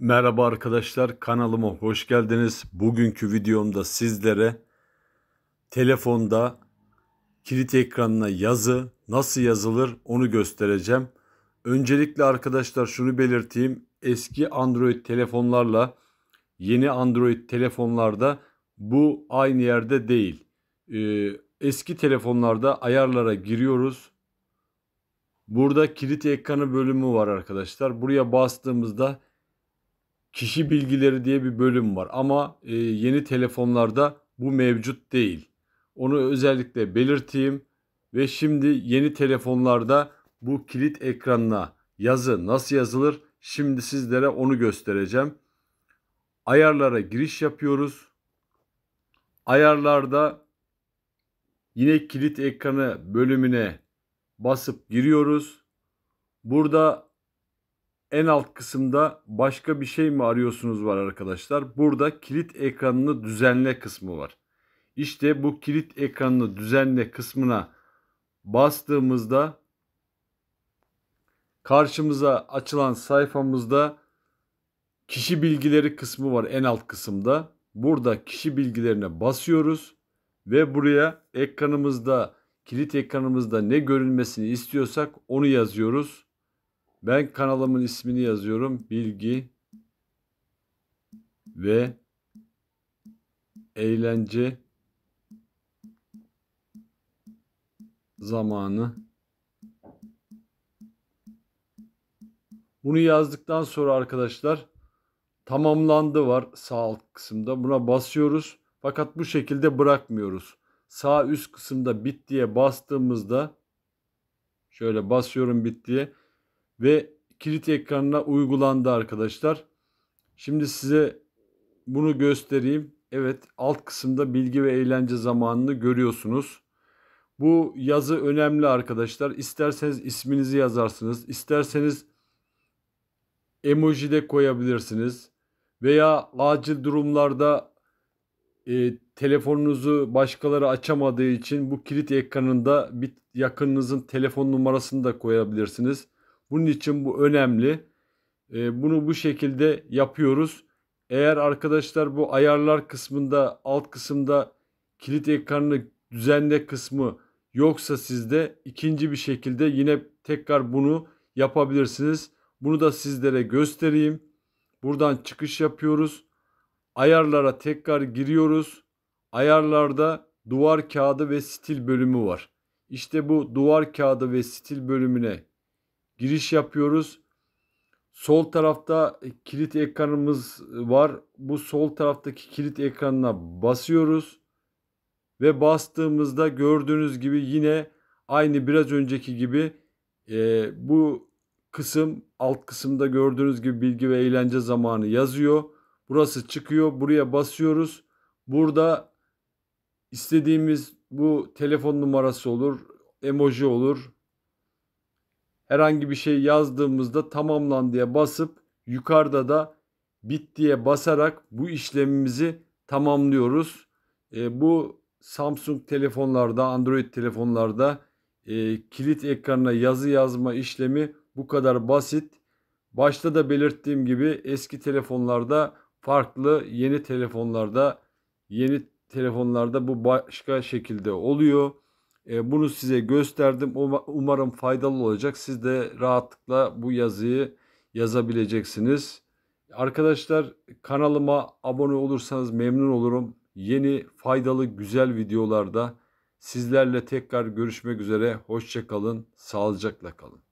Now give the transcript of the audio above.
Merhaba arkadaşlar kanalıma hoş geldiniz. Bugünkü videomda sizlere telefonda kilit ekranına yazı nasıl yazılır onu göstereceğim. Öncelikle arkadaşlar şunu belirteyim. Eski Android telefonlarla yeni Android telefonlarda bu aynı yerde değil. Ee, eski telefonlarda ayarlara giriyoruz. Burada kilit ekranı bölümü var arkadaşlar. Buraya bastığımızda kişi bilgileri diye bir bölüm var ama e, yeni telefonlarda bu mevcut değil. Onu özellikle belirteyim ve şimdi yeni telefonlarda bu kilit ekranına yazı nasıl yazılır şimdi sizlere onu göstereceğim. Ayarlara giriş yapıyoruz. Ayarlarda yine kilit ekranı bölümüne basıp giriyoruz. Burada en alt kısımda başka bir şey mi arıyorsunuz var arkadaşlar. Burada kilit ekranını düzenle kısmı var. İşte bu kilit ekranını düzenle kısmına bastığımızda karşımıza açılan sayfamızda kişi bilgileri kısmı var en alt kısımda. Burada kişi bilgilerine basıyoruz ve buraya ekranımızda kilit ekranımızda ne görünmesini istiyorsak onu yazıyoruz ben kanalımın ismini yazıyorum. Bilgi ve eğlence zamanı. Bunu yazdıktan sonra arkadaşlar tamamlandı var sağ alt kısımda. Buna basıyoruz. Fakat bu şekilde bırakmıyoruz. Sağ üst kısımda bit diye bastığımızda şöyle basıyorum bit diye ve kilit ekranına uygulandı arkadaşlar. Şimdi size bunu göstereyim. Evet alt kısımda bilgi ve eğlence zamanını görüyorsunuz. Bu yazı önemli arkadaşlar. İsterseniz isminizi yazarsınız. İsterseniz emoji de koyabilirsiniz. Veya acil durumlarda e, telefonunuzu başkaları açamadığı için bu kilit ekranında bir yakınınızın telefon numarasını da koyabilirsiniz. Bunun için bu önemli. E, bunu bu şekilde yapıyoruz. Eğer arkadaşlar bu ayarlar kısmında alt kısımda kilit ekranını düzenle kısmı yoksa sizde ikinci bir şekilde yine tekrar bunu yapabilirsiniz. Bunu da sizlere göstereyim. Buradan çıkış yapıyoruz. Ayarlara tekrar giriyoruz. Ayarlarda duvar kağıdı ve stil bölümü var. İşte bu duvar kağıdı ve stil bölümüne giriş yapıyoruz. Sol tarafta kilit ekranımız var. Bu sol taraftaki kilit ekranına basıyoruz. Ve bastığımızda gördüğünüz gibi yine aynı biraz önceki gibi e, bu kısım alt kısımda gördüğünüz gibi bilgi ve eğlence zamanı yazıyor. Burası çıkıyor. Buraya basıyoruz. Burada istediğimiz bu telefon numarası olur, emoji olur, herhangi bir şey yazdığımızda tamamlan diye basıp yukarıda da bit diye basarak bu işlemimizi tamamlıyoruz. E, bu Samsung telefonlarda, Android telefonlarda e, kilit ekranına yazı yazma işlemi bu kadar basit. Başta da belirttiğim gibi eski telefonlarda farklı, yeni telefonlarda yeni telefonlarda bu başka şekilde oluyor. E, bunu size gösterdim. Umarım faydalı olacak. Siz de rahatlıkla bu yazıyı yazabileceksiniz. Arkadaşlar kanalıma abone olursanız memnun olurum. Yeni faydalı güzel videolarda sizlerle tekrar görüşmek üzere. Hoşçakalın, sağlıcakla kalın.